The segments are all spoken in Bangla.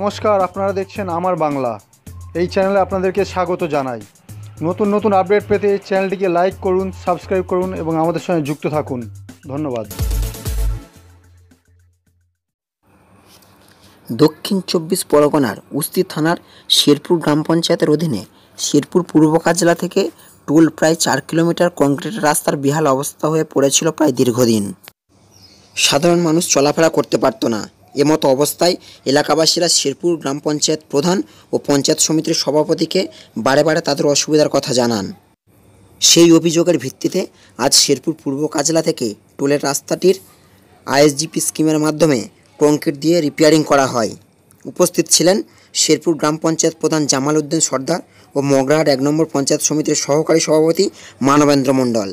নমস্কার আপনারা দেখছেন আমার বাংলা এই চ্যানেলে আপনাদেরকে স্বাগত জানাই নতুন নতুন আপডেট পেতে এই চ্যানেলটিকে লাইক করুন সাবস্ক্রাইব করুন এবং আমাদের সঙ্গে যুক্ত থাকুন ধন্যবাদ দক্ষিণ চব্বিশ পরগনার উস্তি থানার শেরপুর গ্রাম পঞ্চায়েতের অধীনে শেরপুর পূর্ব কাজলা থেকে টোল প্রায় চার কিলোমিটার কংক্রিটের রাস্তার বিহাল অবস্থা হয়ে পড়েছিল প্রায় দীর্ঘদিন সাধারণ মানুষ চলাফেরা করতে পারত না এমতো অবস্থায় এলাকাবাসীরা শেরপুর গ্রাম পঞ্চায়েত প্রধান ও পঞ্চায়েত সমিতির সভাপতিকে বারে বারে তাদের অসুবিধার কথা জানান সেই অভিযোগের ভিত্তিতে আজ শেরপুর পূর্ব কাজলা থেকে টোলের রাস্তাটির আইএসজিপি স্কিমের মাধ্যমে কংক্রিট দিয়ে রিপেয়ারিং করা হয় উপস্থিত ছিলেন শেরপুর গ্রাম পঞ্চায়েত প্রধান জামাল উদ্দিন সর্দার ও মগরাহাট এক নম্বর পঞ্চায়েত সমিতির সহকারী সভাপতি মানবেন্দ্র মণ্ডল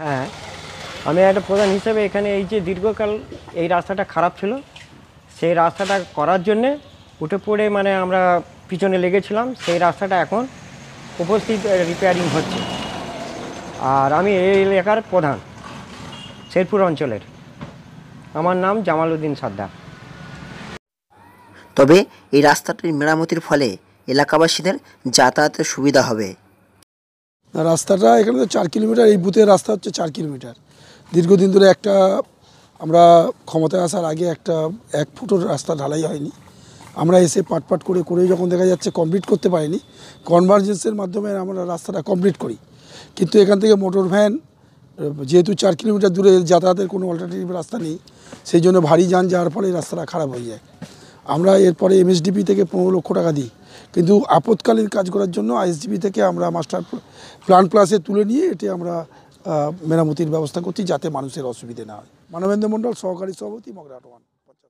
হ্যাঁ আমি একটা প্রধান হিসেবে এখানে এই যে দীর্ঘকাল এই রাস্তাটা খারাপ ছিল সেই রাস্তাটা করার জন্যে উঠে পড়ে মানে আমরা পিছনে লেগেছিলাম সেই রাস্তাটা এখন উপস্থিত রিপেয়ারিং হচ্ছে আর আমি এই এলাকার প্রধান শেরপুর অঞ্চলের আমার নাম জামাল উদ্দিন তবে এই রাস্তাটির মেরামতির ফলে এলাকাবাসীদের যাতায়াতের সুবিধা হবে রাস্তাটা এখানে তো চার কিলোমিটার এই বুথের রাস্তা হচ্ছে চার কিলোমিটার দীর্ঘদিন ধরে একটা আমরা ক্ষমতায় আসার আগে একটা এক ফুটোর রাস্তা ঢালাই হয়নি আমরা এসে পাটপাট পাট করে করে যখন দেখা যাচ্ছে কমপ্লিট করতে পারিনি কনভার্জেন্সের মাধ্যমে আমরা রাস্তাটা কমপ্লিট করি কিন্তু এখান থেকে মোটর ভ্যান যেহেতু চার কিলোমিটার দূরে যাতায়াতের কোনো অল্টারনেটিভ রাস্তা নেই সেই জন্য ভারী যান যাওয়ার ফলে রাস্তাটা খারাপ হয়ে যায় আমরা এরপরে এমএসডিপি থেকে পনেরো লক্ষ টাকা দিই কিন্তু আপৎকালীন কাজ করার জন্য আইএসডিপি থেকে আমরা মাস্টার প্ল্যান প্লাসে তুলে নিয়ে এটি আমরা মেরামতির ব্যবস্থা করছি যাতে মানুষের অসুবিধে না হয় মানবেন্দ্র মণ্ডল সহকারী সভাপতি মগরাট